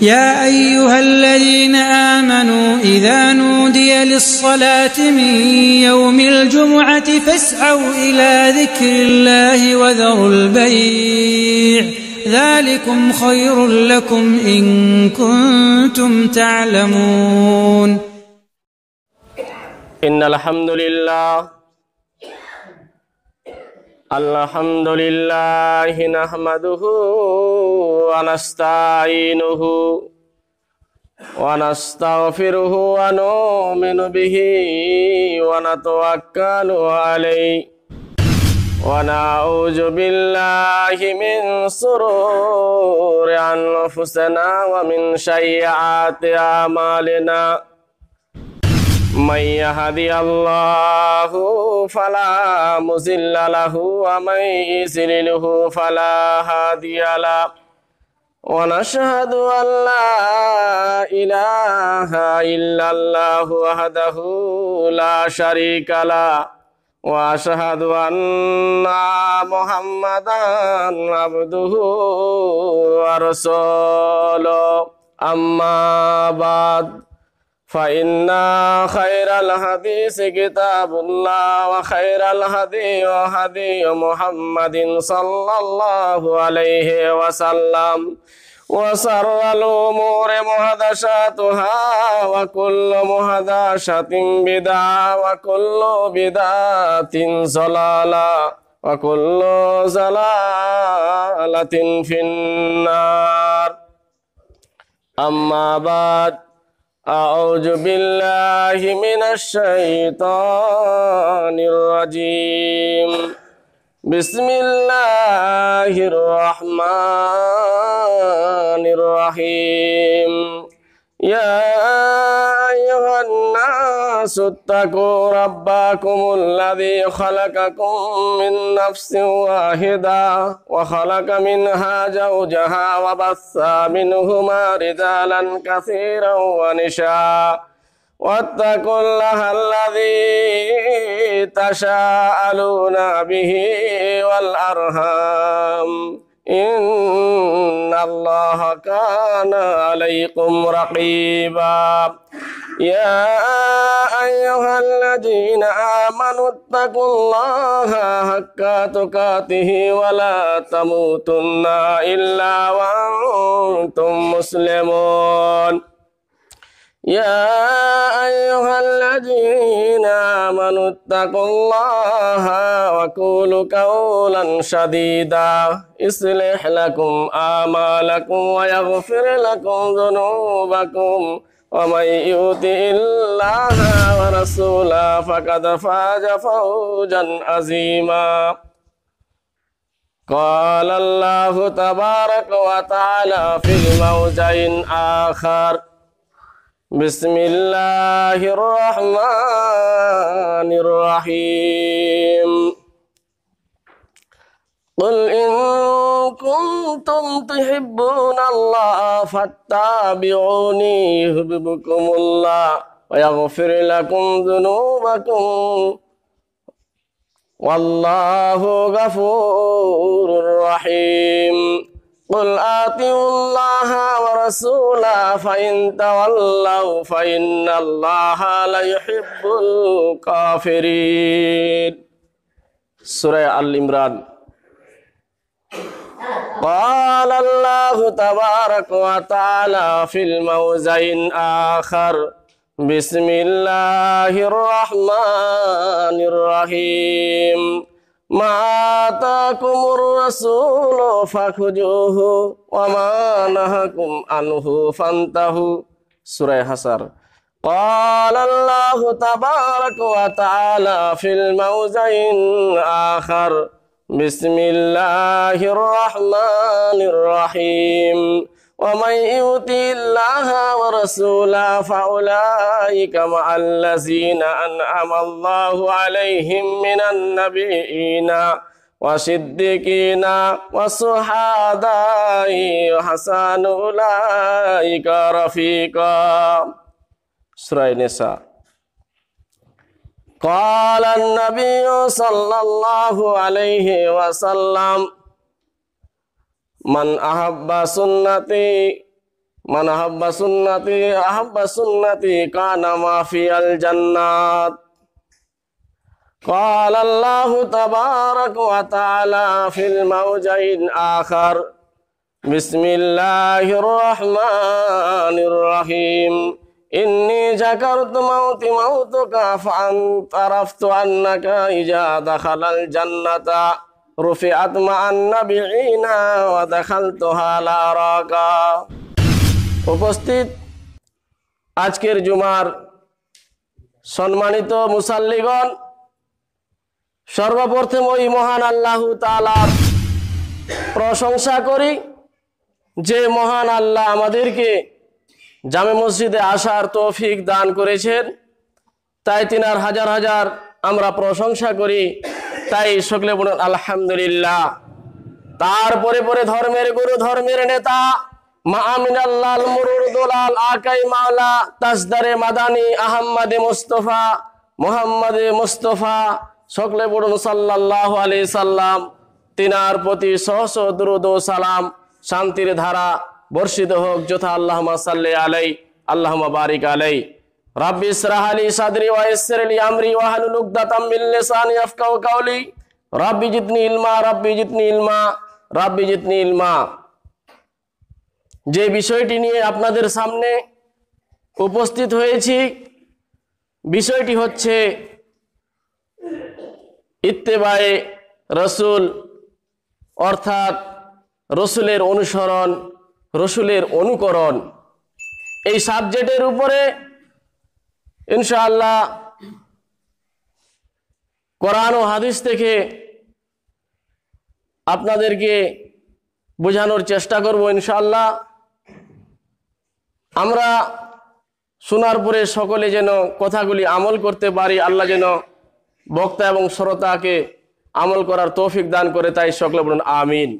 يا أيها الذين آمنوا إذا نودي للصلاة من يوم الجمعة فاسعوا إلى ذكر الله وذروا البيع ذلكم خير لكم إن كنتم تعلمون إن الحمد لله الحمد لله نحمده ونستعينه ونستغفره ونؤمن به ونتوكل عليه ونعوذ بالله من سرور انفسنا ومن سيئات اعمالنا من يهدي الله فلا مزل له ومن يزلله فلا هادي له ونشهد أن لا إله إلا الله وحده لا شريك له وأشهد أن محمدا عبده ورسوله أما بعد فإن خير الحديث كتاب الله وخير الهدي هدي محمد صلى الله عليه وسلم وسر الأمور مهدشاتها وكل مهدشة بدعة وكل بدعة صلالة وكل زلالة في النار أما بعد أعوذ بالله من الشيطان الرجيم بسم الله الرحمن الرحيم يا أيها الناس الناس اتقوا ربكم الذي خلقكم من نفس واحدة وخلق منها زوجها وبث منهما رجالا كثيرا ونشاء واتقوا الله الذي تشاءلون به والأرهام إن الله كان عليكم رقيبا يا أيها الذين آمنوا اتقوا الله حق تقاته ولا تموتن إلا وأنتم مسلمون يا أيها الذين آمنوا اتقوا الله وقولوا قولا شديدا يصلح لكم آمالكم ويغفر لكم ذنوبكم ومن يؤت الله ورسوله فقد فاز فوزا عظيما قال الله تبارك وتعالى في موضع آخر بسم الله الرحمن الرحيم قل إن كنتم تحبون الله فاتبعوني يحببكم الله ويغفر لكم ذنوبكم والله غفور رحيم قل آتوا الله ورسوله فإن تولوا فإن الله لا يحب الكافرين سورة الإمران قال الله تبارك وتعالى في الموزع آخر بسم الله الرحمن الرحيم ما آتاكم الرسول فخذوه وما نهاكم عنه فانتهوا سورة حسر قال الله تبارك وتعالى في الموزع آخر بسم الله الرحمن الرحيم ومن يؤت الله ورسوله فأولئك مع الذين أنعم الله عليهم من النبيين وصديقين وصحاباء وحسن أولئك رفيقا سورة النساء قال النبي صلى الله عليه وسلم من أحب سنتي من أحب سنتي أحب سنتي كان ما في الجنات قال الله تبارك وتعالى في الموجين آخر بسم الله الرحمن الرحيم إني شكرت موت موتك فأن طرفت أنك إذا دخل الجنة رفعت مع النبيين ودخلتها لا راكا উপস্থিত আজকের জুমার সম্মানিত মুসাল্লিগণ সর্বপ্রথম ওই মহান আল্লাহ তালার প্রশংসা করি যে মহান আল্লাহ আমাদেরকে জামে মসজিদে আসার তৌফিক দান করেছেন তাই তিনার হাজার হাজার আমরা প্রশংসা করি তাই সকলে বলুন আলহামদুলিল্লাহ তারপরে পরে ধর্মের গুরু ধর্মের নেতা আকাই মাওলা তাসদারে মাদানি মোহাম্মদে আলি সাল্লাম তিনার প্রতি সালাম শান্তির ধারা বর্ষিত হোক যথা আল্লাহ সাল্লি আলাই আল্লাহ বারিক আলাই রাব্বি ইসরাহালি সাদরি ওয়া ইয়াসসিরলি আমরি ওয়া হালুল উকদাতাম মিন লিসানি ইয়াফকাহু কাওলি রাব্বি জিতনি ইলমা রাব্বি জিতনি ইলমা রাব্বি জিতনি ইলমা যে বিষয়টি নিয়ে আপনাদের সামনে উপস্থিত হয়েছি বিষয়টি হচ্ছে ইত্তেবায়ে রসুল অর্থাৎ রসুলের অনুসরণ রসুলের অনুকরণ এই সাবজেক্টের উপরে ইনশাআল্লাহ কোরআন ও হাদিস থেকে আপনাদেরকে বোঝানোর চেষ্টা করব ইনশাআল্লাহ আমরা শোনার পরে সকলে যেন কথাগুলি আমল করতে পারি আল্লাহ যেন বক্তা এবং শ্রোতাকে আমল করার তৌফিক দান করে তাই সকলে বলুন আমিন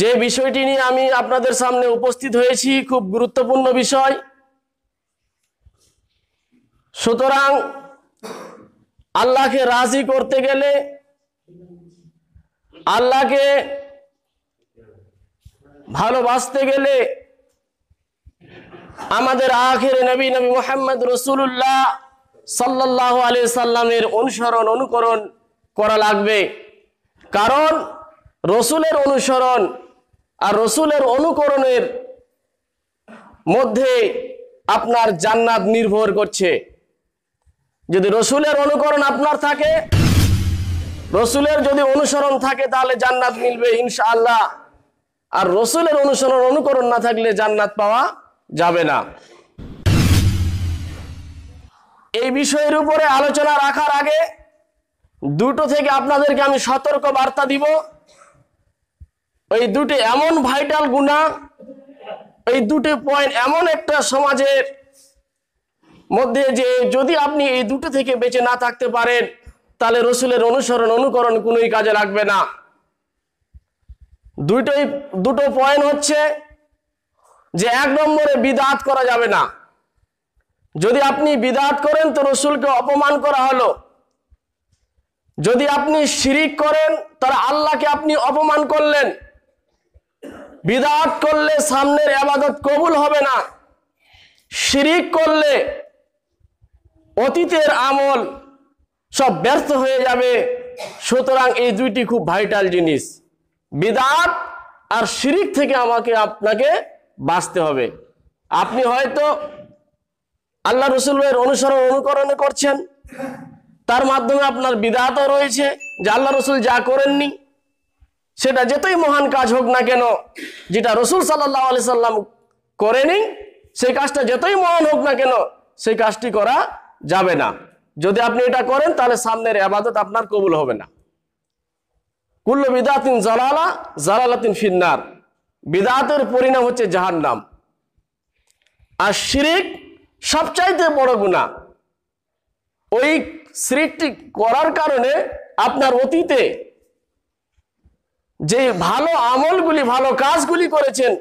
যে বিষয়টি নিয়ে আমি আপনাদের সামনে উপস্থিত হয়েছি খুব গুরুত্বপূর্ণ বিষয় সুতরাং আল্লাহকে রাজি করতে গেলে আল্লাহকে ভালোবাসতে গেলে আমাদের আখের নবী নবী মোহাম্মদ রসুল্লাহ সাল্লাহ আলি সাল্লামের অনুসরণ অনুকরণ করা লাগবে কারণ রসুলের অনুসরণ আর রসুলের অনুকরণের মধ্যে আপনার জান্নাত নির্ভর করছে যদি রসুলের অনুকরণ আপনার থাকে রসুলের যদি অনুসরণ থাকে তাহলে জান্নাত মিলবে ইনশাআল্লাহ আর রসুলের অনুসরণ অনুকরণ না থাকলে জান্নাত পাওয়া যাবে না এই বিষয়ের উপরে আলোচনা রাখার আগে দুটো থেকে আপনাদেরকে আমি সতর্ক বার্তা দিব এই দুটি এমন ভাইটাল গুণা এই দুটি পয়েন্ট এমন একটা সমাজের মধ্যে যে যদি আপনি এই দুটো থেকে বেঁচে না থাকতে পারেন তাহলে রসুলের অনুসরণ অনুকরণ কোনোই কাজে লাগবে না দুইটাই দুটো পয়েন্ট হচ্ছে যে এক নম্বরে বিদাত করা যাবে না যদি আপনি বিদাত করেন তো রসুলকে অপমান করা হলো যদি আপনি শিরিক করেন তারা আল্লাহকে আপনি অপমান করলেন বিদাত করলে সামনের আবাদত কবুল হবে না শিরিক করলে অতীতের আমল সব ব্যর্থ হয়ে যাবে সুতরাং এই দুইটি খুব ভাইটাল জিনিস বিদাত আর শিরিক থেকে আমাকে আপনাকে বাঁচতে হবে আপনি হয়তো আল্লাহ রসুলের অনুসরণ অনুকরণ করছেন তার মাধ্যমে আপনার বিদাতও রয়েছে যে আল্লাহ রসুল যা করেননি সেটা যেতই মহান কাজ হোক না কেন যেটা রসুল সাল্লাহ আলি সাল্লাম করেনি সেই কাজটা যেতই মহান হোক না কেন সেই কাজটি করা যাবে না যদি আপনি এটা করেন তাহলে সামনের আবাদত আপনার কবুল হবে না কুল্ল বিদাতিন জালালা জালালাতিন ফিন্নার বিদাতের পরিণাম হচ্ছে জাহার নাম আর শিরিক সবচাইতে বড় গুণা ওই শিরিকটি করার কারণে আপনার অতীতে যে ভালো আমলগুলি ভালো কাজগুলি করেছেন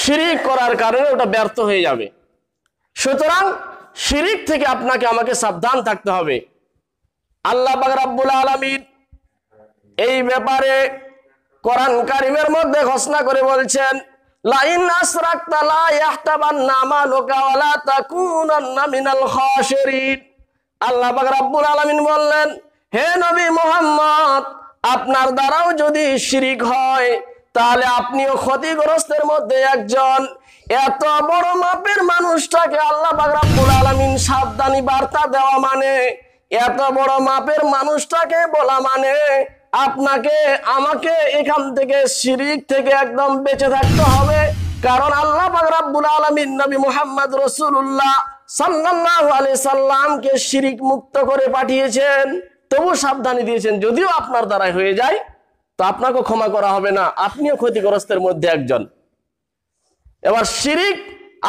শিরিক করার কারণে ওটা ব্যর্থ হয়ে যাবে সুতরাং শিরিক থেকে আপনাকে আমাকে সাবধান থাকতে হবে আল্লাহ রাব্বুল আলমিন এই ব্যাপারে কোরআন কারিমের মধ্যে ঘোষণা করে বলছেন লাইন আল্লাহ পাক রাব্বুল আলামিন বললেন হে নবী মোহাম্মদ আপনার দ্বারাও যদি শিরিক হয় তাহলে আপনিও ক্ষতিগ্রস্তের মধ্যে একজন এত বড় মাপের মানুষটাকে আল্লাহ বাগরাবুল আলমিন সাবধানী বার্তা দেওয়া মানে এত বড় মাপের মানুষটাকে বলা মানে আপনাকে আমাকে এখান থেকে শিরিক থেকে একদম বেঁচে থাকতে হবে কারণ আল্লাহ বাগরাবুল আলমিন নবী মোহাম্মদ রসুল্লাহ সাল্লাহ আলি সাল্লামকে শিরিক মুক্ত করে পাঠিয়েছেন তবু সাবধানে দিয়েছেন যদিও আপনার দ্বারাই হয়ে যায় তো আপনাকে ক্ষমা করা হবে না আপনিও ক্ষতিগ্রস্তের মধ্যে একজন এবার শিরিক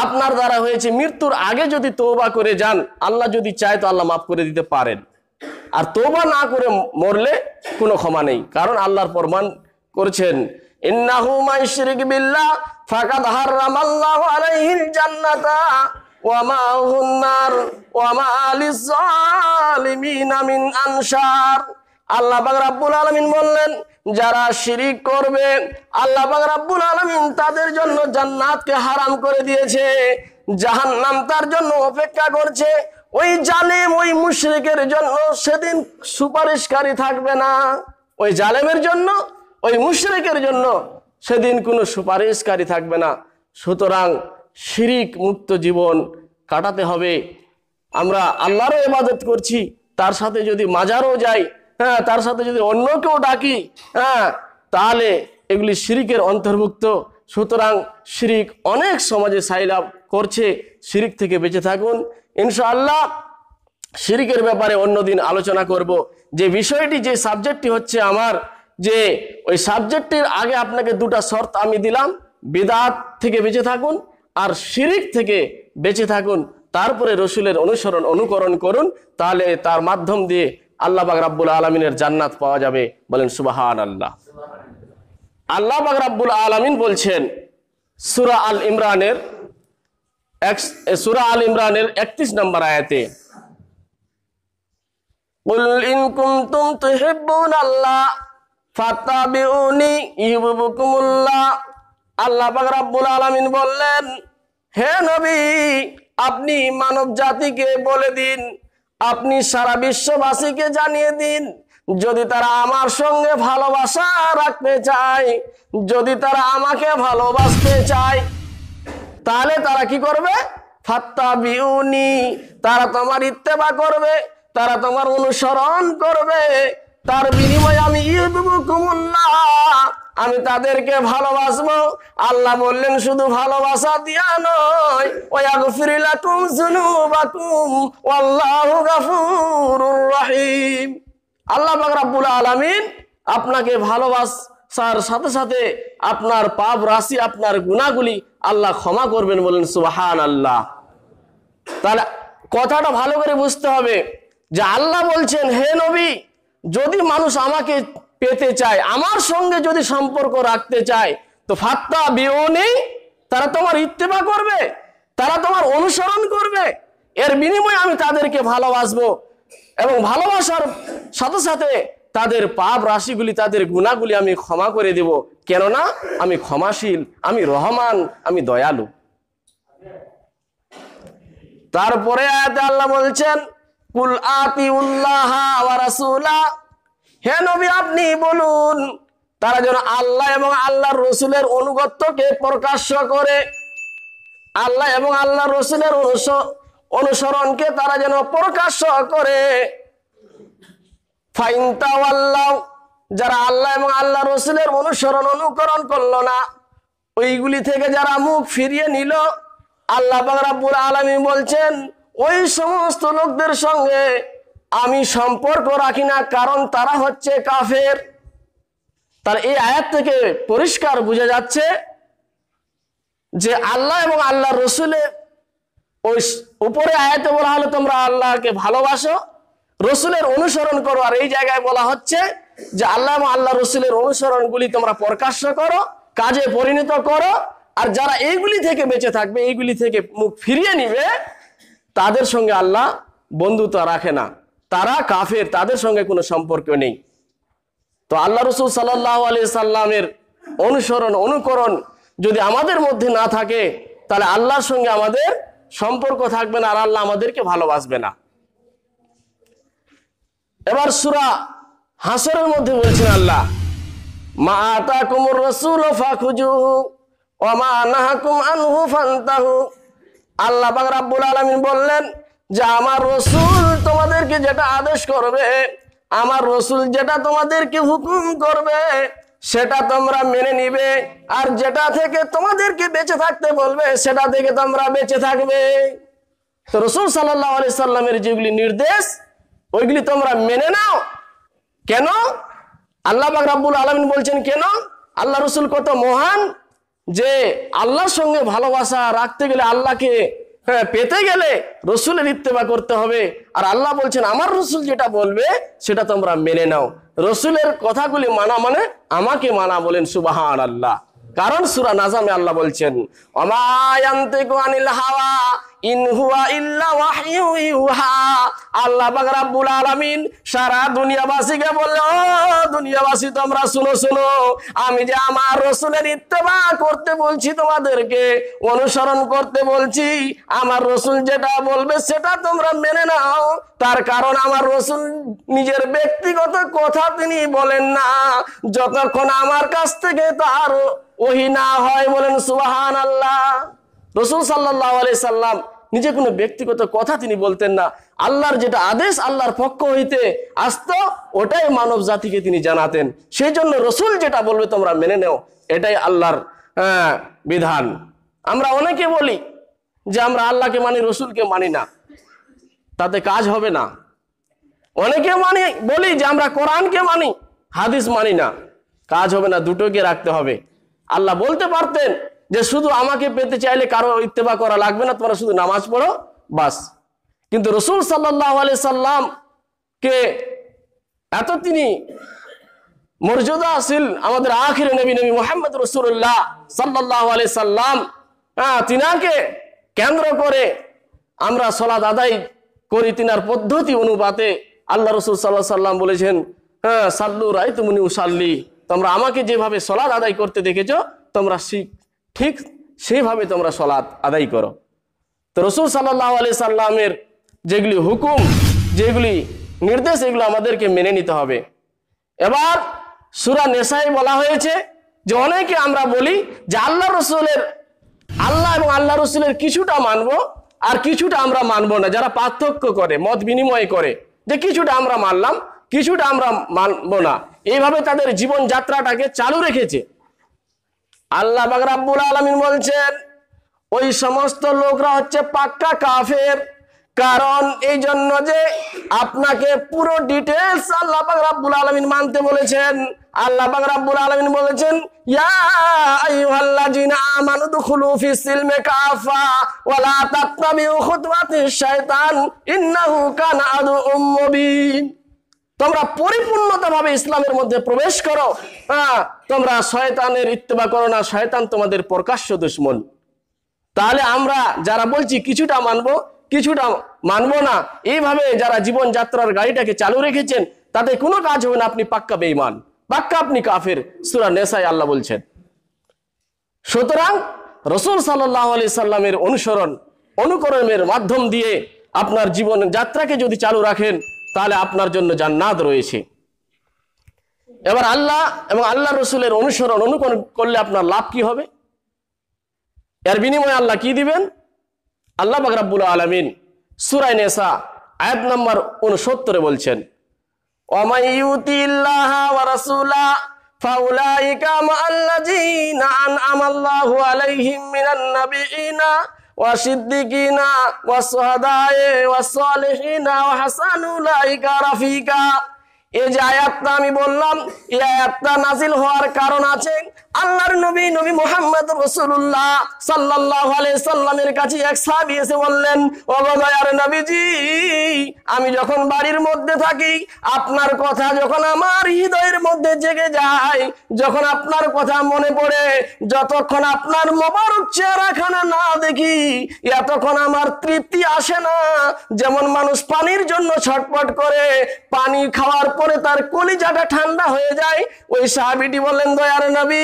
আপনার দ্বারা হয়েছে মৃত্যুর আগে যদি তৌবা করে যান আল্লাহ যদি চায় তো আল্লাহ মাফ করে দিতে পারেন আর তৌবা না করে মরলে কোনো ক্ষমা নেই কারণ আল্লাহর প্রমাণ করছেন ইন্নাহু শিরিক বিল্লাহ ফাকাদ হাররামাল্লাহু আলাইহিল জান্নাতা ওয়ামা হুন্নার ওয়ামা লিজালিমিন মিন আনসার আল্লাহ পাক রাব্বুল বললেন যারা শিরিক আল্লাহ তাদের জন্য জান্নাতকে হারাম করে দিয়েছে জাহান্নাম তার জন্য অপেক্ষা করছে ওই জালেম ওই মুশরিকের জন্য সেদিন সুপারিশকারী থাকবে না ওই জালেমের জন্য ওই মুশরিকের জন্য সেদিন কোনো সুপারিশকারী থাকবে না সুতরাং শিরিক মুক্ত জীবন কাটাতে হবে আমরা আল্লাহরও ইবাদত করছি তার সাথে যদি মাজারও যাই হ্যাঁ তার সাথে যদি অন্য কেউ ডাকি হ্যাঁ তাহলে এগুলি শিরিকের অন্তর্ভুক্ত সুতরাং শিরিক অনেক সমাজে সাইলাভ করছে শিরিক থেকে বেঁচে থাকুন ইনশাআল্লাহ শিরিকের ব্যাপারে অন্যদিন আলোচনা করব যে বিষয়টি যে সাবজেক্টটি হচ্ছে আমার যে ওই সাবজেক্টটির আগে আপনাকে দুটা শর্ত আমি দিলাম বেদাত থেকে বেঁচে থাকুন আর শিরিক থেকে বেঁচে থাকুন তারপরে রসুলের অনুসরণ অনুকরণ করুন তাহলে তার মাধ্যম দিয়ে আল্লাহ বাগরাবুল আলমিনের জান্নাত পাওয়া যাবে বলেন সুবাহান আল্লাহ আল্লাহ বাগরাবুল আলমিন বলছেন সুরা আল ইমরানের সুরা আল ইমরানের একত্রিশ নম্বর আয়াতে قل إن كنتم تحبون الله فاتبعوني আল্লাহ রাব্বুল আলমিন বললেন হে নবী আপনি মানব জাতিকে বলে দিন আপনি সারা বিশ্ববাসীকে জানিয়ে দিন যদি তারা আমার সঙ্গে ভালোবাসা রাখতে চায় যদি তারা আমাকে ভালোবাসতে চায় তাহলে তারা কি করবে ফাত্তা বিউনি তারা তোমার ইত্তেবা করবে তারা তোমার অনুসরণ করবে তার বিনিময়ে আমি ইউদুবুকুমুল্লাহ আমি তাদেরকে ভালোবাসবো আল্লাহ বললেন শুধু ভালোবাসা দিয়া নয় রাহিম আল্লাহ বাকরাবুল আলমিন আপনাকে ভালোবাসার সাথে সাথে আপনার পাপ রাশি আপনার গুণাগুলি আল্লাহ ক্ষমা করবেন বলেন সুবাহান আল্লাহ তাহলে কথাটা ভালো করে বুঝতে হবে যে আল্লাহ বলছেন হে নবী যদি মানুষ আমাকে পেতে চায় আমার সঙ্গে যদি সম্পর্ক রাখতে চায় তো ফাত্তা বিওনি তারা তোমার ইত্তেফা করবে তারা তোমার অনুসরণ করবে এর বিনিময়ে আমি তাদেরকে ভালোবাসবো এবং ভালোবাসার সাথে সাথে তাদের পাপ রাশিগুলি তাদের গুণাগুলি আমি ক্ষমা করে দেব কেননা আমি ক্ষমাশীল আমি রহমান আমি দয়ালু তারপরে আয়াতে আল্লাহ বলছেন কুল আতি উল্লাহ রাসূলা হে নবী আপনি বলুন তারা যেন আল্লাহ এবং আল্লাহ রসুলের অনুগত্যকে প্রকাশ্য করে আল্লাহ এবং আল্লাহ রসুলের অনুসরণকে তারা যেন প্রকাশ্য করে যারা আল্লাহ এবং আল্লাহ রসুলের অনুসরণ অনুকরণ করলো না ওইগুলি থেকে যারা মুখ ফিরিয়ে নিল আল্লাহ বাবুল আলমী বলছেন ওই সমস্ত লোকদের সঙ্গে আমি সম্পর্ক রাখি না কারণ তারা হচ্ছে কাফের তার এই আয়াত থেকে পরিষ্কার বুঝে যাচ্ছে যে আল্লাহ এবং আল্লাহ রসুলের ওই উপরে আয়াতে বলা হলো তোমরা আল্লাহকে ভালোবাসো রসুলের অনুসরণ করো আর এই জায়গায় বলা হচ্ছে যে আল্লাহ এবং আল্লাহ রসুলের অনুসরণগুলি তোমরা প্রকাশ্য করো কাজে পরিণত করো আর যারা এইগুলি থেকে বেঁচে থাকবে এইগুলি থেকে মুখ ফিরিয়ে নিবে তাদের সঙ্গে আল্লাহ বন্ধুত্ব রাখে না তারা কাফের তাদের সঙ্গে কোনো সম্পর্ক নেই তো আল্লাহ রসুল সাল্লাহ আলি সাল্লামের অনুসরণ অনুকরণ যদি আমাদের মধ্যে না থাকে তাহলে আল্লাহর সঙ্গে আমাদের সম্পর্ক থাকবে না আর আল্লাহ আমাদেরকে ভালোবাসবে না এবার সুরা হাসরের মধ্যে বলছেন আল্লাহ মা আতা কুমুর রসুল আল্লাহ রাব্বুল আলমিন বললেন যে আমার রসুল তোমাদেরকে যেটা আদেশ করবে আমার রসুল যেটা তোমাদেরকে হুকুম করবে সেটা তোমরা মেনে নিবে আর যেটা থেকে তোমাদেরকে বেঁচে থাকতে বলবে সেটা থেকে তোমরা বেঁচে থাকবে তো রসুল সাল্লাহ আলি সাল্লামের যেগুলি নির্দেশ ওইগুলি তোমরা মেনে নাও কেন আল্লাহ রাব্বুল আলমিন বলছেন কেন আল্লাহ রসুল কত মহান যে আল্লাহর সঙ্গে ভালোবাসা রাখতে গেলে আল্লাহকে হ্যাঁ পেতে গেলে রসুলের ইত্তেবা করতে হবে আর আল্লাহ বলছেন আমার রসুল যেটা বলবে সেটা তোমরা মেনে নাও রসুলের কথাগুলি মানা মানে আমাকে মানা বলেন সুবাহ আল্লাহ কারণ সুরা নাজামে আল্লাহ বলছেন অমায়ান্তে আনিল হাওয়া সারা দুনিয়াবাসীকে দুনিয়াবাসী তোমরা আমি যে আমার করতে বলছি তোমাদেরকে অনুসরণ করতে বলছি আমার রসুল যেটা বলবে সেটা তোমরা মেনে নাও তার কারণ আমার রসুল নিজের ব্যক্তিগত কথা তিনি বলেন না যতক্ষণ আমার কাছ থেকে তার ওহি না হয় বলেন সুবাহান আল্লাহ রসুল সাল্লাহ আলি সাল্লাম নিজে কোনো ব্যক্তিগত কথা তিনি বলতেন না আল্লাহর যেটা আদেশ আল্লাহর পক্ষ হইতে আসত ওটাই মানব জাতিকে তিনি জানাতেন সেই জন্য রসুল যেটা বলবে তোমরা মেনে নেও এটাই আল্লাহর বিধান আমরা অনেকে বলি যে আমরা আল্লাহকে মানি রসুলকে মানি না তাতে কাজ হবে না অনেকে মানি বলি যে আমরা কোরআনকে মানি হাদিস মানি না কাজ হবে না দুটোকে রাখতে হবে আল্লাহ বলতে পারতেন যে শুধু আমাকে পেতে চাইলে কারো ইত্তেবা করা লাগবে না তোমরা শুধু নামাজ পড়ো বাস কিন্তু রসুল সাল্লাহ আলি কে এত তিনি মর্যাদা আসিল আমাদের আখির নবী নবী মোহাম্মদ রসুল্লাহ সাল্লাহ আলি সাল্লাম হ্যাঁ তিনাকে কেন্দ্র করে আমরা সলাদ আদায় করি তিনার পদ্ধতি অনুপাতে আল্লাহ রসুল সাল্লাহ সাল্লাম বলেছেন হ্যাঁ সাল্লু রায় তুমি উসাল্লি তোমরা আমাকে যেভাবে সলাদ আদায় করতে দেখেছ তোমরা শিখ ঠিক সেইভাবে তোমরা সলাৎ আদায় করো তো রসুল সাল্লাহ আলি সাল্লামের যেগুলি হুকুম যেগুলি নির্দেশ এগুলো আমাদেরকে মেনে নিতে হবে এবার সুরা নেশাই বলা হয়েছে যে অনেকে আমরা বলি যে আল্লাহ রসুলের আল্লাহ এবং আল্লাহ রসুলের কিছুটা মানব আর কিছুটা আমরা মানব না যারা পার্থক্য করে মত বিনিময় করে যে কিছুটা আমরা মানলাম কিছুটা আমরা মানব না এইভাবে তাদের জীবনযাত্রাটাকে চালু রেখেছে আল্লাহ বাকরাবুল আলমিন বলছেন ওই সমস্ত লোকরা হচ্ছে পাক্কা কাফের কারণ এই জন্য যে আপনাকে পুরো ডিটেলস আল্লাহ রাব্বুল আলামিন মানতে বলেছেন আল্লাহ রাব্বুল আলমিন বলেছেন ইয়া ইন্নাহু তোমরা পরিপূর্ণতাভাবে ইসলামের মধ্যে প্রবেশ করো তোমরা শয়তানের ইত্তেবা করো না শয়তান তোমাদের প্রকাশ্য দুশ্মন তাহলে আমরা যারা বলছি কিছুটা মানবো কিছুটা মানবো না এইভাবে যারা জীবনযাত্রার গাড়িটাকে চালু রেখেছেন তাতে কোনো কাজ হবে না আপনি পাক্কা বেঈমান পাক্কা আপনি কাফের সুরা নেশায় আল্লাহ বলছেন সুতরাং রসুল সাল্লাহ আলি সাল্লামের অনুসরণ অনুকরণের মাধ্যম দিয়ে আপনার জীবন যাত্রাকে যদি চালু রাখেন তাহলে আপনার জন্য জান্নাত রয়েছে এবার আল্লাহ এবং আল্লাহ রসুলের অনুসরণ অনুকরণ করলে আপনার লাভ কি হবে এর বিনিময়ে আল্লাহ কি দিবেন আল্লাহ বাকরাবুল আলমিন সুরাই নেশা আয়াত নম্বর উনসত্তরে বলছেন ফাউলাইকা মাআল্লাযীনা আনআমাল্লাহু আলাইহিম মিনান নাবিয়িনা ওয়াসিদ্দিকিনা ওয়াসহাদায়ে ওয়াসালেহিনা ওয়াসানুলাইকা রাফিকা এই যে আয়াতটা আমি বললাম এই আয়াতটা নাজিল হওয়ার কারণ আছে আল্লাহর নবী নবী মোহাম্মদ রসুল্লাহ সাল্লাহ সাল্লামের কাছে এক সাবি এসে বললেন অবদয়ার নবীজি আমি যখন বাড়ির মধ্যে থাকি আপনার কথা যখন আমার হৃদয়ের মধ্যে জেগে যায় যখন আপনার কথা মনে পড়ে যতক্ষণ আপনার মোবারক চেহারাখানা না দেখি এতক্ষণ আমার তৃপ্তি আসে না যেমন মানুষ পানির জন্য ছটপট করে পানি খাওয়ার পরে তার কলিজাটা ঠান্ডা হয়ে যায় ওই সাহাবিটি বললেন দয়ার নবী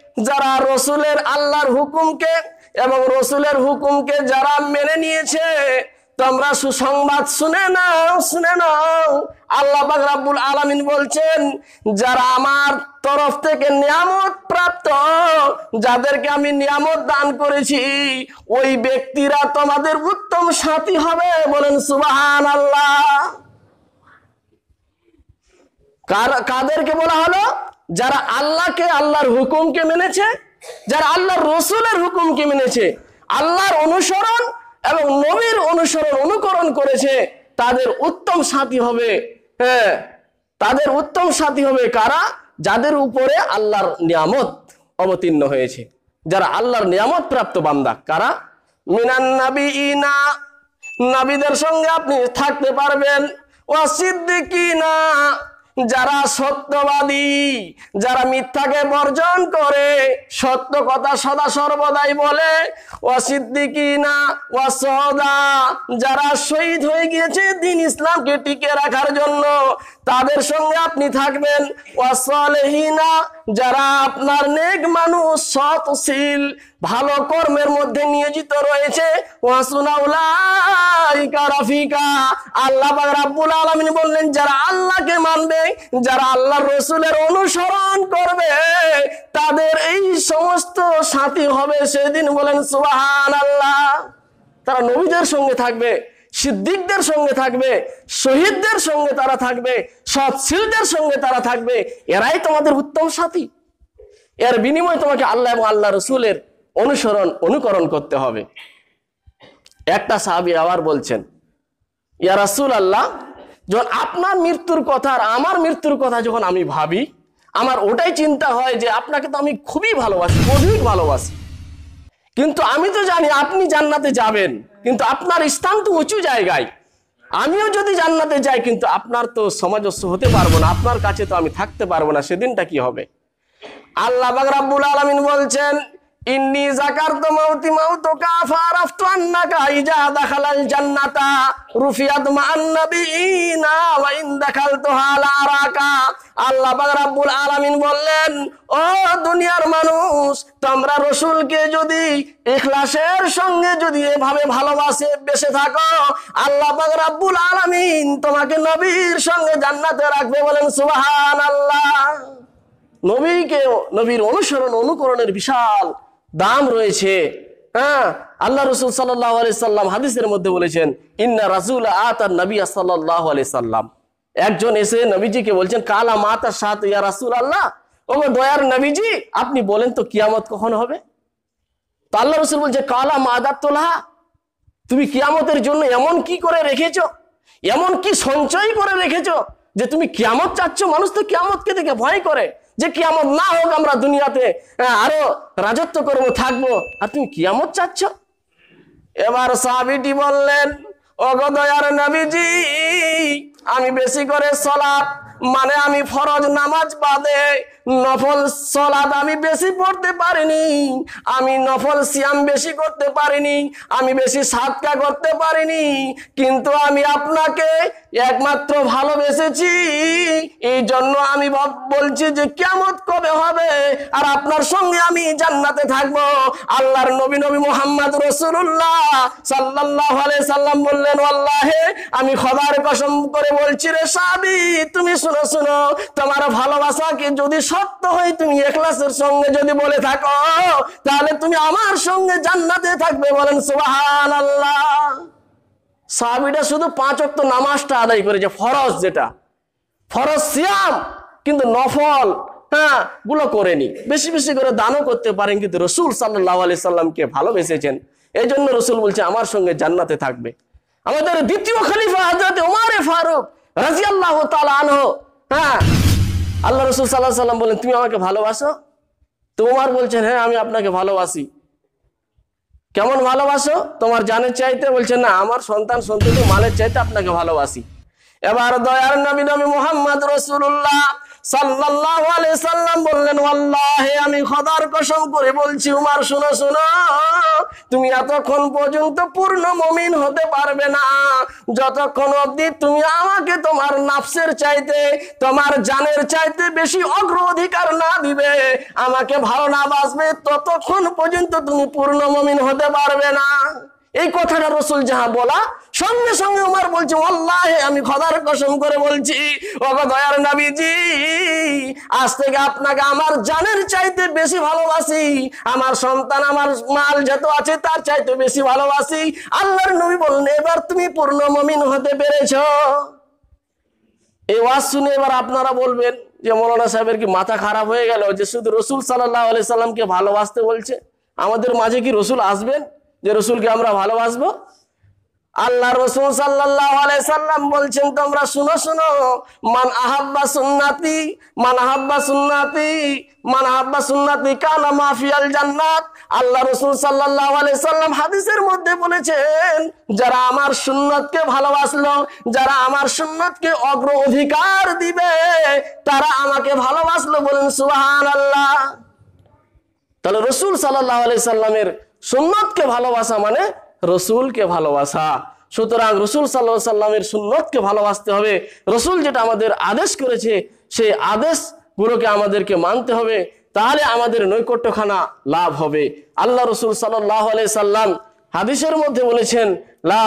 যারা রসুলের আল্লাহর হুকুমকে এবং রসুলের হুকুমকে যারা মেনে নিয়েছে তোমরা সুসংবাদ শুনে নাও শুনে নাও আল্লাহ বাকরাবুল আলামিন বলছেন যারা আমার তরফ থেকে নিয়ামত প্রাপ্ত যাদেরকে আমি নিয়ামত দান করেছি ওই ব্যক্তিরা তোমাদের উত্তম সাথী হবে বলেন সুবাহান আল্লাহ কাদেরকে বলা হলো যারা আল্লাহকে আল্লাহর হুকুমকে মেনেছে যারা আল্লাহর রসুলের হুকুমকে মেনেছে আল্লাহর অনুসরণ এবং নবীর অনুসরণ অনুকরণ করেছে তাদের উত্তম সাথী হবে হ্যাঁ তাদের উত্তম সাথী হবে কারা যাদের উপরে আল্লাহর নিয়ামত অবতীর্ণ হয়েছে যারা আল্লাহর নিয়ামত প্রাপ্ত বান্দা কারা মিনান ইনা নাবিদের সঙ্গে আপনি থাকতে পারবেন ওয়া না যারা সত্যবাদী যারা মিথ্যাকে বর্জন করে সত্য কথা সদা সর্বদাই বলে অসিদ্দিকিনা অসদা যারা শহীদ হয়ে গিয়েছে দিন ইসলামকে টিকে রাখার জন্য তাদের সঙ্গে আপনি থাকবেন অসলেহিনা যারা আপনার নেক মানুষ সৎশীল ভালো কর্মের মধ্যে নিয়োজিত রয়েছে ওয়াসুনাউলা বললেন যারা আল্লাহকে মানবে যারা রসুলের অনুসরণ করবে তাদের এই সমস্ত সাথী হবে সেদিন বলেন তারা নবীদের সঙ্গে থাকবে সিদ্দিকদের সঙ্গে থাকবে শহীদদের সঙ্গে তারা থাকবে সৎশীলদের সঙ্গে তারা থাকবে এরাই তোমাদের উত্তম সাথী এর বিনিময়ে তোমাকে আল্লাহ এবং আল্লাহ রসুলের অনুসরণ অনুকরণ করতে হবে একটা সাহাবি আবার বলছেন ইয়া রাসুল আল্লাহ যখন আপনার মৃত্যুর কথা আর আমার মৃত্যুর কথা যখন আমি ভাবি আমার ওটাই চিন্তা হয় যে আপনাকে তো আমি খুবই ভালোবাসি অধিক ভালোবাসি কিন্তু আমি তো জানি আপনি জান্নাতে যাবেন কিন্তু আপনার স্থান তো উঁচু জায়গায় আমিও যদি জান্নাতে যাই কিন্তু আপনার তো সমাজস্য হতে পারবো না আপনার কাছে তো আমি থাকতে পারবো না সেদিনটা কি হবে আল্লাহ বাগরাবুল আলমিন বলছেন ইন্নি জাকার মাউতি কাফার আফতু আন্নাকা ইজা জান্নাতা রুফিয়াত ওয়া ইন আরাকা আল্লাহ পাক আলামিন বললেন ও দুনিয়ার মানুষ তোমরা রসুলকে যদি ইখলাসের সঙ্গে যদি এভাবে ভালোবাসে বেসে থাকো আল্লাহ পাক রব্বুল আলামিন তোমাকে নবীর সঙ্গে জান্নাতে রাখবে বলেন সুবহানাল্লাহ নবীকে নবীর অনুসরণ অনুকরণের বিশাল দাম রয়েছে হ্যাঁ আল্লাহ রসুল সাল্লাহ আলি সাল্লাম হাদিসের মধ্যে বলেছেন ইন্না রাজুল আতার নবী সাল্লাহ আলি সাল্লাম একজন এসে নবীজিকে বলছেন কালা মাতা সাত ইয়া রাসুল আল্লাহ ও দয়ার নবীজি আপনি বলেন তো কিয়ামত কখন হবে তো আল্লাহ রসুল বলছে কালা মাদার তোলা তুমি কিয়ামতের জন্য এমন কি করে রেখেছ এমন কি সঞ্চয় করে রেখেছ যে তুমি কিয়ামত চাচ্ছ মানুষ তো কিয়ামতকে দেখে ভয় করে যে কিয়ামত না হোক আমরা দুনিয়াতে আরো রাজত্ব করবো থাকবো আর তুমি কিয়ামত চাচ্ছ এবার সাহাবিটি বললেন অগদয়ার নবীজি আমি বেশি করে সলাপ মানে আমি ফরজ নামাজ বাদে নফল সলাদ আমি বেশি পড়তে পারিনি আমি নফল সিয়াম বেশি করতে পারিনি আমি বেশি সাতকা করতে পারিনি কিন্তু আমি আপনাকে একমাত্র ভালোবেসেছি এই জন্য আমি বলছি যে কেমন কবে হবে আর আপনার সঙ্গে আমি জান্নাতে থাকব আল্লাহর নবী নবী মোহাম্মদ রসুল্লাহ সাল্লাহ সাল্লাম বললেন আল্লাহে আমি খবার কসম করে বলছি রে সাবি তুমি শুনো শুনো তোমার ভালোবাসাকে যদি সত্য হয় তুমি এখলাসের সঙ্গে যদি বলে থাকো তাহলে তুমি আমার সঙ্গে জান্নাতে থাকবে বলেন সুবাহান আল্লাহ সাহাবিটা শুধু পাঁচ অক্ত নামাজটা আদায় করেছে ফরজ যেটা ফরজ সিয়াম কিন্তু নফল হ্যাঁ গুলো করেনি বেশি বেশি করে দানও করতে পারেন কিন্তু রসুল সাল্লাহ আলি সাল্লামকে ভালোবেসেছেন এই জন্য রসুল বলছে আমার সঙ্গে জান্নাতে থাকবে আমাদের দ্বিতীয় খলিফা হজরত ওমারে ফারুক রাজি আল্লাহ হ্যাঁ আল্লাহ রসুল সাল্লাহ সাল্লাম বলেন তুমি আমাকে ভালোবাসো তোমার বলছেন হ্যাঁ আমি আপনাকে ভালোবাসি কেমন ভালোবাসো তোমার জানের চাইতে বলছেন না আমার সন্তান সন্তান মালের চাইতে আপনাকে ভালোবাসি এবার দয়ার নবী নবী মোহাম্মদ রসুল্লাহ সাল্লাল্লাহু আলাইহি সাল্লাম বললেন আল্লাহে আমি খোদার কসম করে বলছি উমার শুনো শুনো তুমি এতক্ষণ পর্যন্ত পূর্ণ মমিন হতে পারবে না যতক্ষণ অবধি তুমি আমাকে তোমার নাফসের চাইতে তোমার জানের চাইতে বেশি অগ্র অধিকার না দিবে আমাকে ভালো না বাসবে ততক্ষণ পর্যন্ত তুমি পূর্ণ মমিন হতে পারবে না এই কথাটা রসুল যাহা বলা সঙ্গে সঙ্গে উমার বলছে আল্লাহে আমি খদার কসম করে বলছি দয়ার নাবিজি আজ থেকে আপনাকে আমার জানের চাইতে বেশি ভালোবাসি আমার সন্তান আমার মাল যত আছে তার চাইতে বেশি ভালোবাসি আল্লাহর নবী বললেন এবার তুমি পূর্ণ মমিন হতে পেরেছ এই ওয়াজ শুনে এবার আপনারা বলবেন যে মৌলানা সাহেবের কি মাথা খারাপ হয়ে গেল যে শুধু রসুল সাল্লাহ আলাইসাল্লামকে ভালোবাসতে বলছে আমাদের মাঝে কি রসুল আসবেন যে রসুলকে আমরা ভালোবাসবো আল্লাহ রসুল সাল্লাম বলছেন তোমরা শুনো শুনো মান আহাব্বা সুন্নাতি মান আহাব্বা সুন্নাতি মান আহাব্বা সুন্নাতি কানা মাফিয়াল জান্নাত আল্লাহ রসুল সাল্লাহ সাল্লাম হাদিসের মধ্যে বলেছেন যারা আমার সুন্নতকে ভালোবাসলো যারা আমার সুন্নতকে অগ্র অধিকার দিবে তারা আমাকে ভালোবাসলো বলেন সুহান আল্লাহ তাহলে রসুল সাল্লাহ সাল্লামের সুন্নতকে ভালোবাসা মানে রসুলকে ভালোবাসা সুতরাং রসুল সাল্লাহ সাল্লামের সুন্নতকে ভালোবাসতে হবে রসুল যেটা আমাদের আদেশ করেছে সেই আদেশগুলোকে আমাদেরকে মানতে হবে তাহলে আমাদের নৈকট্যখানা লাভ হবে আল্লাহ রসুল সাল্লাহ আলি সাল্লাম হাদিসের মধ্যে বলেছেন লা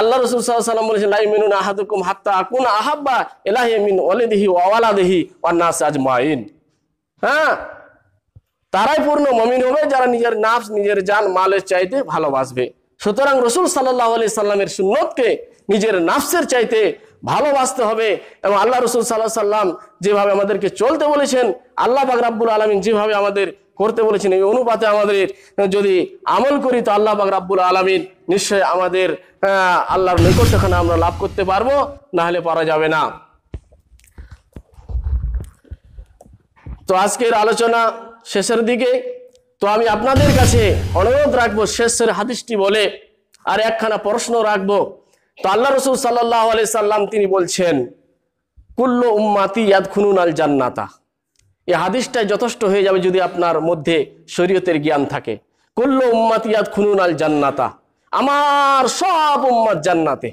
আল্লাহ রসুল সাল্লাম বলেছেন লাই মিনুন আহাদুকুম হাত্তা আকুন আহাব্বা এলাহে মিন ওয়ালিদিহি ওয়ালাদিহি ওয়ান্নাস মাইন হ্যাঁ তারাই পূর্ণ মমিন হবে যারা নিজের নাফস নিজের যান মালের চাইতে ভালোবাসবে সুতরাং রসুল সাল্লাহ আলি সাল্লামের সুন্নতকে নিজের নাফসের চাইতে ভালোবাসতে হবে এবং আল্লাহ রসুল সাল্লাহ সাল্লাম যেভাবে আমাদেরকে চলতে বলেছেন আল্লাহ পাক রাব্বুল আলমিন যেভাবে আমাদের করতে বলেছেন এই অনুপাতে আমাদের যদি আমল করি তো আল্লাহ পাক রাব্বুল আলমিন নিশ্চয় আমাদের আল্লাহর সেখানে আমরা লাভ করতে পারবো নাহলে পারা যাবে না তো আজকের আলোচনা শেষের দিকে তো আমি আপনাদের কাছে অনুরোধ রাখবো শেষের হাদিসটি বলে আর একখানা প্রশ্ন রাখবো তো আল্লাহ রসুল সাল্লাহ আলি সাল্লাম তিনি বলছেন কুল্ল উম্মাতি ইয়াদ খুনুন আল জান্নাতা এই হাদিসটাই যথেষ্ট হয়ে যাবে যদি আপনার মধ্যে শরীয়তের জ্ঞান থাকে কুল্ল উম্মাতি ইয়াদ খুনুন আল জান্নাতা আমার সব উম্মাদ জান্নাতে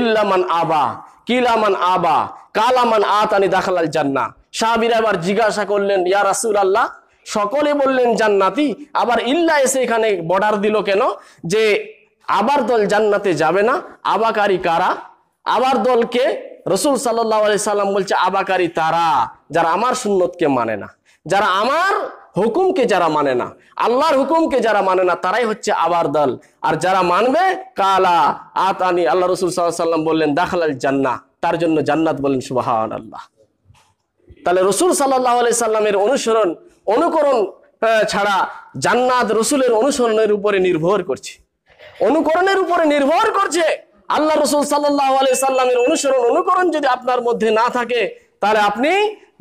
ইল্লামান আবা কিলামান আবা কালামান আতানি দাখালাল জান্না সাহাবিরা আবার জিজ্ঞাসা করলেন ইয়া রাসুল আল্লাহ সকলে বললেন জান্নাতি আবার ইল্লা এসে এখানে বর্ডার দিল কেন যে আবার দল জান্নাতে যাবে না আবাকারী কারা আবার দলকে রসুল সাল্লাম বলছে আবাকারী তারা যারা আমার সুন্নতকে মানে না যারা আমার হুকুমকে যারা মানে না আল্লাহর হুকুমকে যারা মানে না তারাই হচ্ছে আবার দল আর যারা মানবে কালা আত আনি আল্লাহ রসুল সাল্লাহ সাল্লাম বললেন দাখলাল জান্না তার জন্য জান্নাত বললেন সুবাহ আল্লাহ তাহলে রসুল সাল্লাহ আলি সাল্লামের অনুসরণ অনুকরণ ছাড়া জান্নাত রসুলের অনুসরণের উপরে নির্ভর করছে অনুকরণের উপরে নির্ভর করছে আল্লাহ রসুল সাল্লাহ আলি সাল্লামের অনুসরণ অনুকরণ যদি আপনার মধ্যে না থাকে তাহলে আপনি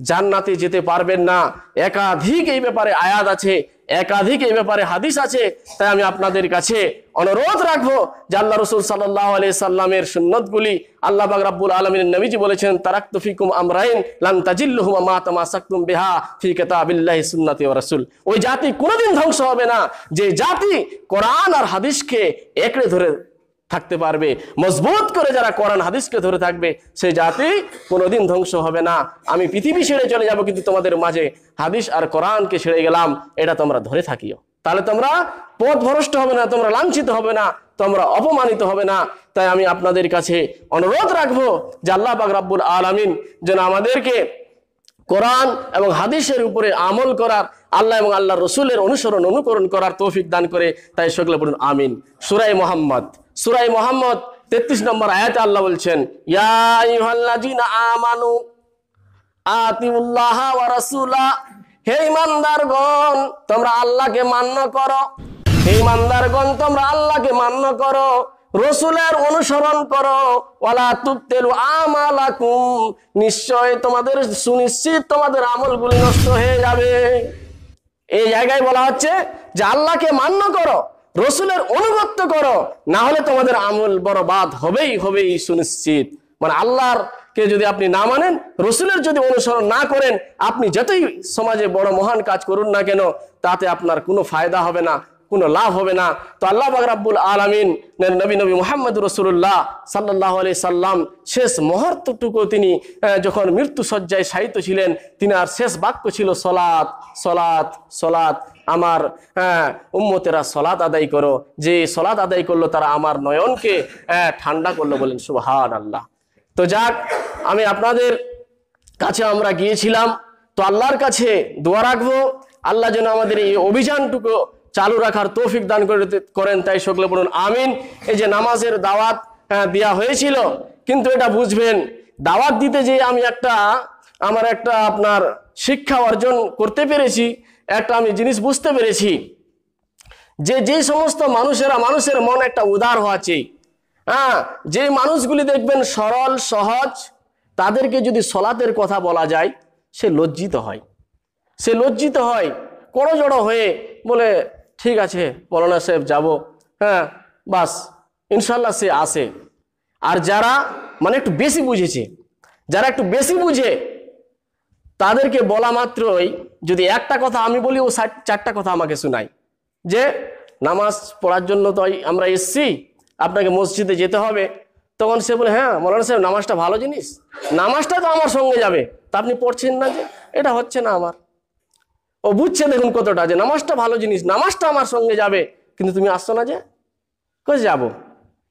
জান্নাতে যেতে পারবেন না একাধিক এই ব্যাপারে আয়াত আছে একাধিক এই ব্যাপারে হাদিস আছে তাই আমি আপনাদের কাছে অনুরোধ রাখবো যে আল্লাহ রসুল সাল্লাহ আলি সাল্লামের সুন্নতগুলি আল্লাহ বাকরাবুল আলমিন নবীজি বলেছেন তারাক আমরাইন লাম তাজিল্লুহুমা বেহা ফি কেতাবিল্লাহি সুন্নাতি ওই জাতি কোনোদিন ধ্বংস হবে না যে জাতি কোরআন আর হাদিসকে একড়ে ধরে থাকতে পারবে মজবুত করে যারা কোরআন হাদিসকে ধরে থাকবে সে জাতি কোনোদিন ধ্বংস হবে না আমি পৃথিবী ছেড়ে চলে যাব কিন্তু তোমাদের মাঝে হাদিস আর কোরআনকে ছেড়ে গেলাম এটা তোমরা ধরে থাকিও তাহলে তোমরা পথ ভরষ্ট হবে না তোমরা লাঞ্ছিত হবে না তোমরা অপমানিত হবে না তাই আমি আপনাদের কাছে অনুরোধ রাখবো যে আল্লাহ পাক রাব্বুল যেন আমাদেরকে কোরআন এবং হাদিসের উপরে আমল করার আল্লাহ এবং আল্লাহ রসুলের অনুসরণ অনুকরণ করার তৌফিক দান করে তাই সকলে বলুন আমিন সুরাই মোহাম্মদ সুরাই মোহাম্মদ তেত্রিশ নম্বর আয়াত আল্লাহ বলছেন আমানু আতিউল্লাহ হে ইমানদারগণ তোমরা আল্লাহকে মান্য করো হে ইমানদারগণ তোমরা আল্লাহকে মান্য করো রসুলের অনুসরণ করো ওলা তুপ্তেলু আমালাকুম নিশ্চয় তোমাদের সুনিশ্চিত তোমাদের আমলগুলি নষ্ট হয়ে যাবে এই জায়গায় বলা হচ্ছে যে আল্লাহকে মান্য করো রসুলের অনুগত্য করো না হলে তোমাদের আমল বরবাদ হবেই হবেই সুনিশ্চিত মানে আল্লাহর কে যদি আপনি না মানেন রসুলের যদি অনুসরণ না করেন আপনি যতই সমাজে বড় মহান কাজ করুন না কেন তাতে আপনার কোনো ফায়দা হবে না কোনো লাভ হবে না তো আল্লাহ বাকরাবুল আলমিন নবী নবী মোহাম্মদ রসুল্লাহ সাল্লাহ আলি সাল্লাম শেষ মুহূর্তটুকু তিনি যখন মৃত্যুসজ্জায় সাহিত্য ছিলেন তিনি আর শেষ বাক্য ছিল সলাৎ সলাৎ সলাৎ আমার উম্মতেরা সলাৎ আদায় করো যে সলাৎ আদায় করলো তারা আমার নয়নকে ঠান্ডা করলো বলেন সুহান আল্লাহ তো যাক আমি আপনাদের কাছে আমরা গিয়েছিলাম তো আল্লাহর কাছে দোয়া রাখবো আল্লাহ যেন আমাদের এই অভিযানটুকু চালু রাখার তৌফিক দান করেন তাই সকলে বলুন আমিন এই যে নামাজের দাওয়াত হ্যাঁ, দেওয়া হয়েছিল কিন্তু এটা বুঝবেন দাওয়াত দিতে যে আমি একটা আমার একটা আপনার শিক্ষা অর্জন করতে পেরেছি একটা আমি জিনিস বুঝতে পেরেছি যে যে সমস্ত মানুষেরা মানুষের মন একটা উদার হওয়াছে হ্যাঁ যে মানুষগুলি দেখবেন সরল সহজ তাদেরকে যদি সলাতের কথা বলা যায় সে লজ্জিত হয় সে লজ্জিত হয় কোনো জড়ো হয়ে বলে ঠিক আছে মৌলানা সাহেব যাব হ্যাঁ বাস ইনশাল্লাহ সে আসে আর যারা মানে একটু বেশি বুঝেছে যারা একটু বেশি বুঝে তাদেরকে বলা মাত্রই যদি একটা কথা আমি বলি ও চারটা কথা আমাকে শোনাই যে নামাজ পড়ার জন্য তো আমরা এসছি আপনাকে মসজিদে যেতে হবে তখন সে বলে হ্যাঁ মৌলানা সাহেব নামাজটা ভালো জিনিস নামাজটা তো আমার সঙ্গে যাবে তা আপনি পড়ছেন না যে এটা হচ্ছে না আমার ও বুঝছে দেখুন কতটা যে নামাজটা ভালো জিনিস নামাজটা আমার সঙ্গে যাবে কিন্তু তুমি আসছো না যে কে যাবো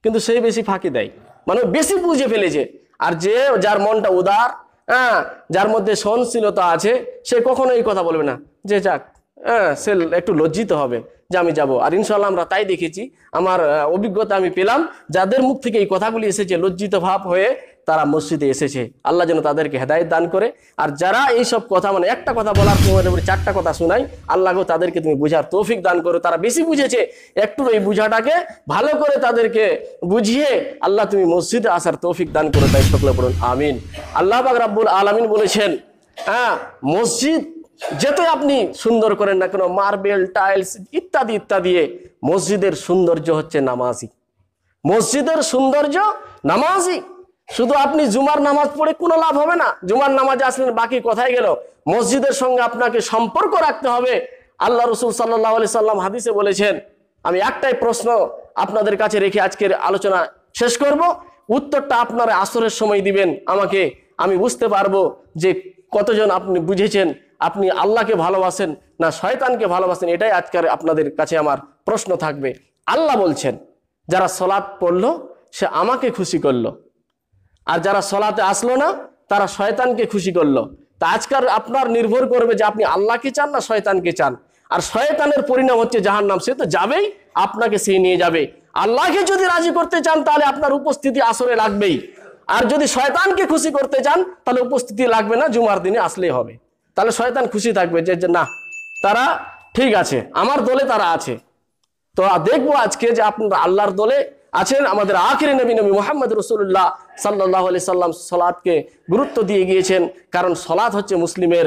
কিন্তু সেই বেশি ফাঁকি দেয় মানে বেশি বুঝে ফেলেছে আর যে যার মনটা উদার হ্যাঁ যার মধ্যে সহনশীলতা আছে সে কখনো এই কথা বলবে না যে যাক হ্যাঁ সে একটু লজ্জিত হবে যে আমি যাবো আর ইনশাল্লাহ আমরা তাই দেখেছি আমার অভিজ্ঞতা আমি পেলাম যাদের মুখ থেকে এই কথাগুলি এসেছে লজ্জিত ভাব হয়ে তারা মসজিদে এসেছে আল্লাহ যেন তাদেরকে হেদায়ত দান করে আর যারা এইসব কথা মানে একটা কথা বলার তোমাদের উপরে চারটা কথা শোনাই আল্লাহকে তাদেরকে তুমি বুঝার তৌফিক দান করো তারা বেশি বুঝেছে একটু এই বুঝাটাকে ভালো করে তাদেরকে বুঝিয়ে আল্লাহ তুমি মসজিদে আসার তৌফিক দান করো তাই সকলে পড়ুন আমিন আল্লাহ বাক রাব্বুল আলমিন বলেছেন হ্যাঁ মসজিদ যেতে আপনি সুন্দর করেন না কেন মার্বেল টাইলস ইত্যাদি ইত্যাদি মসজিদের সৌন্দর্য হচ্ছে নামাজি মসজিদের সৌন্দর্য নামাজি শুধু আপনি জুমার নামাজ পড়ে কোনো লাভ হবে না জুমার নামাজে আসলেন বাকি কোথায় গেল মসজিদের সঙ্গে আপনাকে সম্পর্ক রাখতে হবে আল্লাহ রসুল সাল্লাহ আলি সাল্লাম হাদিসে বলেছেন আমি একটাই প্রশ্ন আপনাদের কাছে রেখে আজকের আলোচনা শেষ করব উত্তরটা আপনারা আসরের সময় দিবেন আমাকে আমি বুঝতে পারবো যে কতজন আপনি বুঝেছেন আপনি আল্লাহকে ভালোবাসেন না শয়তানকে ভালোবাসেন এটাই আজকের আপনাদের কাছে আমার প্রশ্ন থাকবে আল্লাহ বলছেন যারা সলাদ পড়ল সে আমাকে খুশি করলো আর যারা সলাতে আসলো না তারা শয়তানকে খুশি করলো তা আজকাল আপনার নির্ভর করবে যে আপনি আল্লাহকে চান না শয়তানকে চান আর শয়তানের পরিণাম হচ্ছে যাহার নাম সে তো যাবেই আপনাকে সে নিয়ে যাবে আল্লাহকে যদি রাজি করতে চান তাহলে আপনার উপস্থিতি আসরে লাগবেই আর যদি শয়তানকে খুশি করতে চান তাহলে উপস্থিতি লাগবে না জুমার দিনে আসলেই হবে তাহলে শয়তান খুশি থাকবে যে না তারা ঠিক আছে আমার দলে তারা আছে তো দেখবো আজকে যে আপনারা আল্লাহর দলে আছেন আমাদের আখিরি নবী নবী মোহাম্মদ রসুল্লাহ সাল্লাহ আলি সাল্লাম সলাদকে গুরুত্ব দিয়ে গিয়েছেন কারণ সলাদ হচ্ছে মুসলিমের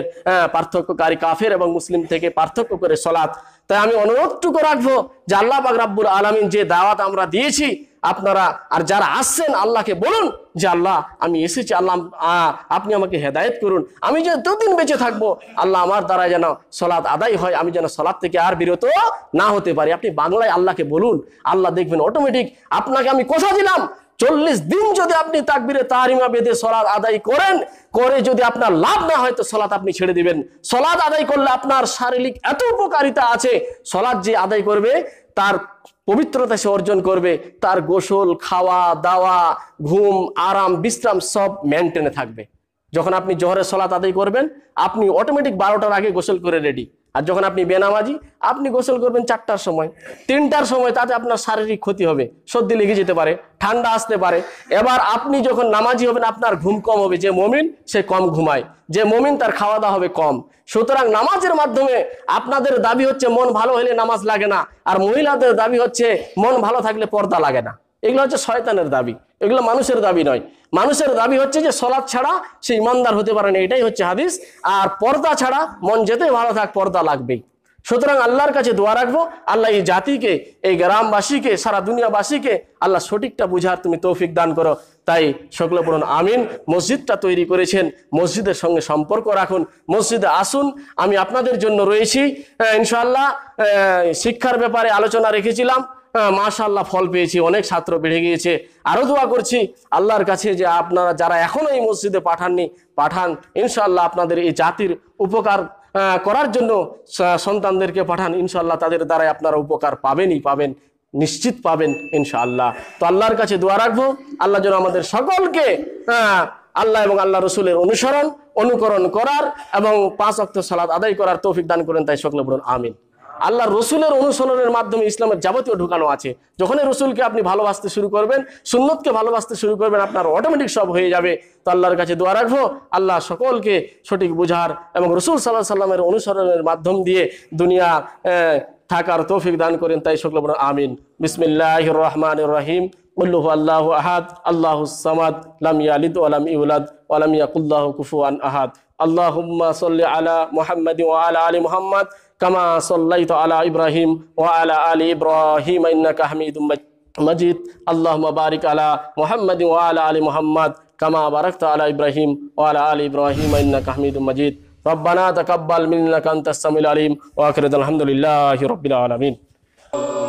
পার্থক্যকারী কাফের এবং মুসলিম থেকে পার্থক্য করে সলাদ তাই আমি অনুরোধটুকু রাখবো যে আল্লাহ পাক রাব্বুল আলমিন যে দাওয়াত আমরা দিয়েছি আপনারা আর যারা আসছেন আল্লাহকে বলুন যে আল্লাহ আমি এসেছি আল্লাহ আপনি আমাকে হেদায়ত করুন আমি যে দুদিন বেঁচে থাকবো আল্লাহ আমার দ্বারা যেন সলাদ আদায় হয় আমি যেন সলাদ থেকে আর বিরত না হতে পারি আপনি বাংলায় আল্লাহকে বলুন আল্লাহ দেখবেন অটোমেটিক আপনাকে আমি কোথা দিলাম চল্লিশ দিন যদি আপনি তাকবিরে তাহারিমা বেঁধে সলাদ আদায় করেন করে যদি আপনার লাভ না হয় তো সলাদ আপনি ছেড়ে দিবেন সলাদ আদায় করলে আপনার শারীরিক এত উপকারিতা আছে সলাদ যে আদায় করবে তার পবিত্রতা সে অর্জন করবে তার গোসল খাওয়া দাওয়া ঘুম আরাম বিশ্রাম সব মেনটেনে থাকবে যখন আপনি জহরের সলা তাদের করবেন আপনি অটোমেটিক বারোটার আগে গোসল করে রেডি আর যখন আপনি বেনামাজি আপনি গোসল করবেন চারটার সময় তিনটার সময় তাতে আপনার শারীরিক ক্ষতি হবে সর্দি লেগে যেতে পারে ঠান্ডা আসতে পারে এবার আপনি যখন নামাজি হবেন আপনার ঘুম কম হবে যে মমিন সে কম ঘুমায় যে মমিন তার খাওয়া দাওয়া হবে কম সুতরাং নামাজের মাধ্যমে আপনাদের দাবি হচ্ছে মন ভালো হলে নামাজ লাগে না আর মহিলাদের দাবি হচ্ছে মন ভালো থাকলে পর্দা লাগে না এগুলো হচ্ছে শয়তানের দাবি এগুলো মানুষের দাবি নয় মানুষের দাবি হচ্ছে যে সলাদ ছাড়া সে ইমানদার হতে পারে না এটাই হচ্ছে হাদিস আর পর্দা ছাড়া মন যেতে ভালো থাক পর্দা লাগবেই সুতরাং আল্লাহর কাছে দোয়া রাখবো আল্লাহ এই জাতিকে এই গ্রামবাসীকে সারা দুনিয়াবাসীকে আল্লাহ সঠিকটা বুঝার তুমি তৌফিক দান করো তাই সকলে বলুন আমিন মসজিদটা তৈরি করেছেন মসজিদের সঙ্গে সম্পর্ক রাখুন মসজিদে আসুন আমি আপনাদের জন্য রয়েছি ইনশাল্লাহ শিক্ষার ব্যাপারে আলোচনা রেখেছিলাম হ্যাঁ, মাশাল্লাহ ফল পেয়েছি অনেক ছাত্র বেড়ে গিয়েছে আরও দোয়া করছি আল্লাহর কাছে যে আপনারা যারা এখনও এই মসজিদে পাঠাননি পাঠান ইনশাল্লাহ আপনাদের এই জাতির উপকার করার জন্য সন্তানদেরকে পাঠান ইনশাল্লাহ তাদের দ্বারাই আপনারা উপকার পাবেনই পাবেন নিশ্চিত পাবেন ইনশাআল্লাহ তো আল্লাহর কাছে দোয়া রাখবো আল্লাহ যেন আমাদের সকলকে আল্লাহ এবং আল্লাহ রসুলের অনুসরণ অনুকরণ করার এবং পাঁচ অক্ট সালাদ আদায় করার তৌফিক দান করেন তাই সকলে বলুন আমিন আল্লাহ রসুলের অনুসরণের মাধ্যমে ইসলামের যাবতীয় ঢুকানো আছে যখনই রসুলকে আপনি ভালোবাসতে শুরু করবেন সুন্নতকে ভালোবাসতে শুরু করবেন আপনার অটোমেটিক সব হয়ে যাবে তো আল্লাহর কাছে দোয়া রাখবো আল্লাহ সকলকে সঠিক বুঝার এবং রসুল সাল্লাহ সাল্লামের অনুসরণের মাধ্যম দিয়ে দুনিয়া থাকার তৌফিক দান করেন তাই সকল আমিন বিসমিল্লাহ রহমান রহিম উল্লুহ আল্লাহ আহাদ আল্লাহ সামাদ লাম ইয়ালিদ ওয়ালাম ইউলাদ কুল্লাহ কুফু আন আহাদ আল্লাহ সাল আলা মোহাম্মদ ওয়া আলা আলী মোহাম্মদ كما صليت على إبراهيم وعلى آل إبراهيم إنك حميد مجيد اللهم بارك على محمد وعلى آل محمد كما باركت على إبراهيم وعلى آل إبراهيم إنك حميد مجيد ربنا تقبل منك أنت السميع العليم وآخر الحمد لله رب العالمين